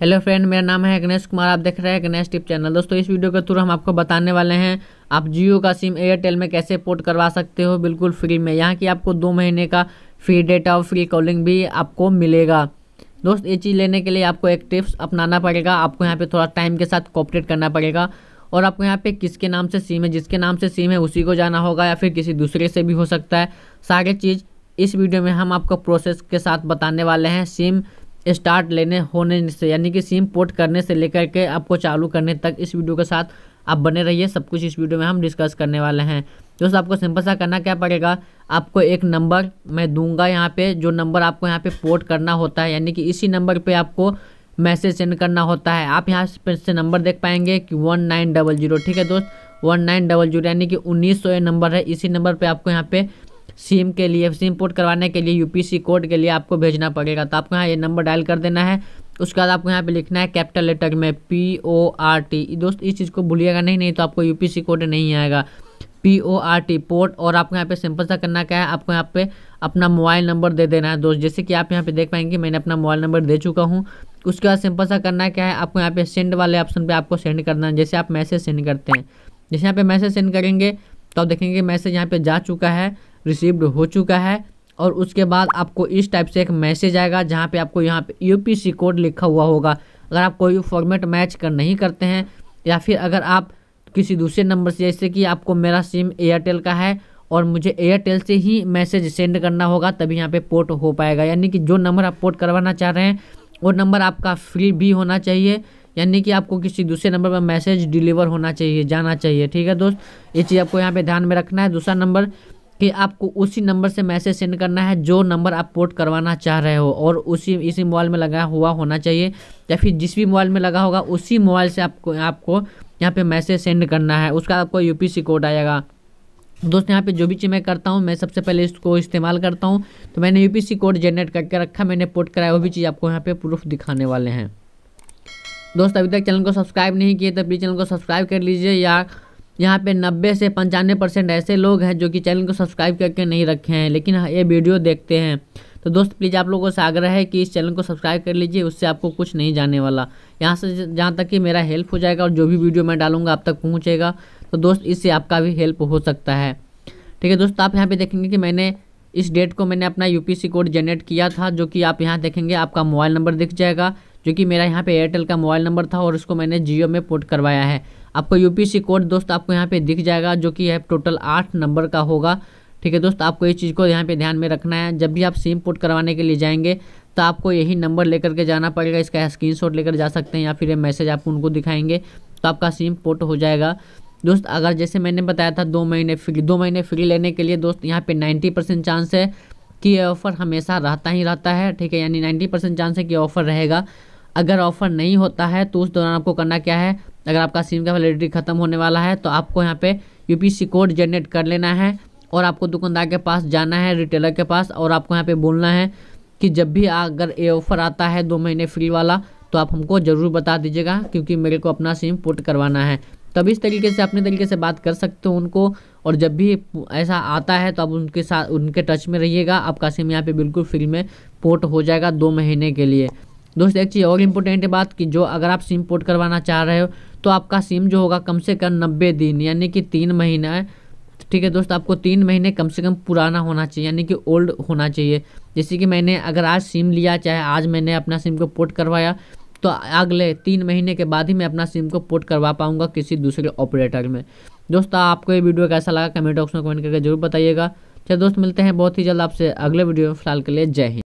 hello friend मेरा नाम है गणेश कुमार आप देख रहे हैं गणेश टिप चैनल दोस्तों इस वीडियो के थ्रू हम आपको बताने वाले हैं आप जियो का सिम एयरटेल में कैसे पोर्ट करवा सकते हो बिल्कुल फ्री में यहाँ की आपको दो महीने का फ्री डेटा और फ्री कॉलिंग भी आपको मिलेगा दोस्त ये चीज़ लेने के लिए आपको एक टिप्स अपनाना पड़ेगा आपको यहाँ पर थोड़ा टाइम के साथ कॉपरेट करना पड़ेगा और आपको यहाँ पे किसके नाम से सिम है जिसके नाम से सिम है उसी को जाना होगा या फिर किसी दूसरे से भी हो सकता है सारे चीज़ इस वीडियो में हम आपको प्रोसेस के साथ बताने वाले हैं सिम स्टार्ट लेने होने से यानी कि सिम पोर्ट करने से लेकर के आपको चालू करने तक इस वीडियो के साथ आप बने रहिए सब कुछ इस वीडियो में हम डिस्कस करने वाले हैं दोस्तों आपको सिंपल सा करना क्या पड़ेगा आपको एक नंबर मैं दूंगा यहाँ पे जो नंबर आपको यहाँ पे पोर्ट करना होता है यानी कि इसी नंबर पे आपको मैसेज सेंड करना होता है आप यहाँ से नंबर देख पाएंगे कि वन नाइन डबल जीरो ठीक है दोस्त वन नाइन डबल जीरो यानी कि उन्नीस सौ नंबर है इसी नंबर पर आपको यहाँ पे सिम के लिए सिम पोर्ट करवाने के लिए यूपीसी कोड के लिए आपको भेजना पड़ेगा तो आपको यहाँ ये नंबर डायल कर देना है उसके बाद आपको यहाँ पे लिखना है कैपिटल लेटर में पी ओ आर टी दोस्त इस चीज़ को भूलिएगा नहीं नहीं तो आपको यूपीसी कोड नहीं आएगा P O R T port और आपको यहाँ पे सिंपल सा करना क्या है आपको यहाँ पे अपना मोबाइल नंबर दे देना है दोस्त जैसे कि आप यहाँ पे देख पाएंगे मैंने अपना मोबाइल नंबर दे चुका हूँ उसके बाद सिंपल सा करना क्या है आपको यहाँ पे सेंड वाले ऑप्शन पे आपको सेंड करना है जैसे आप मैसेज सेंड करते हैं जैसे यहाँ पे मैसेज सेंड करेंगे तो आप देखेंगे मैसेज यहाँ पे जा चुका है रिसीव्ड हो चुका है और उसके बाद आपको इस टाइप से एक मैसेज आएगा जहाँ पे आपको यहाँ पे यूपीसी कोड लिखा हुआ होगा अगर आप कोई फॉर्मेट मैच कर नहीं करते हैं या फिर अगर आप किसी दूसरे नंबर से जैसे कि आपको मेरा सिम एयरटेल का है और मुझे एयरटेल से ही मैसेज सेंड करना होगा तभी यहाँ पे पोर्ट हो पाएगा यानी कि जो नंबर आप पोर्ट करवाना चाह रहे हैं वो नंबर आपका फ्री भी होना चाहिए यानी कि आपको किसी दूसरे नंबर पर मैसेज डिलीवर होना चाहिए जाना चाहिए ठीक है दोस्त ये चीज़ आपको यहाँ पे ध्यान में रखना है दूसरा नंबर कि आपको उसी नंबर से मैसेज सेंड करना है जो नंबर आप पोर्ट करवाना चाह रहे हो और उसी इसी मोबाइल में लगा हुआ होना चाहिए या फिर जिस भी मोबाइल में लगा होगा उसी मोबाइल से आपको आपको यहाँ पे मैसेज सेंड करना है उसका आपको यूपीसी कोड आएगा दोस्तों यहाँ पे जो भी चीज़ मैं करता हूँ मैं सबसे पहले इसको इस्तेमाल करता हूँ तो मैंने यू कोड जनरेट करके रखा मैंने पोर्ट कराया वो भी चीज़ आपको यहाँ पर प्रूफ दिखाने वाले हैं दोस्त अभी तक चैनल को सब्सक्राइब नहीं किए तो प्लीज़ चैनल को सब्सक्राइब कर लीजिए या यहाँ पे 90 से पंचानवे परसेंट ऐसे लोग हैं जो कि चैनल को सब्सक्राइब करके नहीं रखे हैं लेकिन हाँ, ये वीडियो देखते हैं तो दोस्त प्लीज़ आप लोगों से आग्रह है कि इस चैनल को सब्सक्राइब कर लीजिए उससे आपको कुछ नहीं जाने वाला यहाँ से जहाँ तक कि मेरा हेल्प हो जाएगा और जो भी वीडियो मैं डालूंगा आप तक पहुँचेगा तो दोस्त इससे आपका भी हेल्प हो सकता है ठीक है दोस्त आप यहाँ पर देखेंगे कि मैंने इस डेट को मैंने अपना यू कोड जनरेट किया था जो कि आप यहाँ देखेंगे आपका मोबाइल नंबर दिख जाएगा जो कि मेरा यहाँ पे एयरटेल का मोबाइल नंबर था और उसको मैंने जियो में पोर्ट करवाया है आपको यूपीसी कोड दोस्त आपको यहाँ पे दिख जाएगा जो कि है टोटल आठ नंबर का होगा ठीक है दोस्त आपको इस चीज़ को यहाँ पे ध्यान में रखना है जब भी आप सिम पोर्ट करवाने के लिए जाएंगे तो आपको यही नंबर लेकर के जाना पड़ेगा इसका शॉट लेकर जा सकते हैं या फिर ये मैसेज आपको उनको दिखाएंगे तो आपका सिम पोर्ट हो जाएगा दोस्त अगर जैसे मैंने बताया था दो महीने फ्री दो महीने फ्री लेने के लिए दोस्त यहाँ पर नाइन्टी परसेंट चांस है कि ये ऑफ़र हमेशा रहता ही रहता है ठीक है यानी नाइन्टी परसेंट चांस है कि ऑफ़र रहेगा अगर ऑफ़र नहीं होता है तो उस दौरान आपको करना क्या है अगर आपका सिम का वैलिडिटी खत्म होने वाला है तो आपको यहाँ पे यूपीसी कोड जनरेट कर लेना है और आपको दुकानदार के पास जाना है रिटेलर के पास और आपको यहाँ पे बोलना है कि जब भी अगर ये ऑफ़र आता है दो महीने फ्री वाला तो आप हमको ज़रूर बता दीजिएगा क्योंकि मेरे को अपना सिम पोर्ट करवाना है तब तो इस तरीके से अपने तरीके से बात कर सकते हो उनको और जब भी ऐसा आता है तो आप उनके साथ उनके टच में रहिएगा आपका सिम यहाँ पे बिल्कुल फ्री में पोर्ट हो जाएगा दो महीने के लिए दोस्तों एक चीज़ और इम्पोर्टेंट बात कि जो अगर आप सिम पोर्ट करवाना चाह रहे हो तो आपका सिम जो होगा कम से कम नब्बे दिन यानी कि तीन महीना है ठीक है दोस्त आपको तीन महीने कम से कम पुराना होना चाहिए यानी कि ओल्ड होना चाहिए जैसे कि मैंने अगर आज सिम लिया चाहे आज मैंने अपना सिम को पोर्ट करवाया तो अगले तीन महीने के बाद ही मैं अपना सिम को पोर्ट करवा पाऊंगा किसी दूसरे ऑपरेटर में दोस्तों आपको ये वीडियो कैसा लगा कमेंट बॉक्स में कमेंट करके जरूर बताइएगा चलिए दोस्त मिलते हैं बहुत ही जल्द आपसे अगले वीडियो में फिलहाल के लिए जय हिंद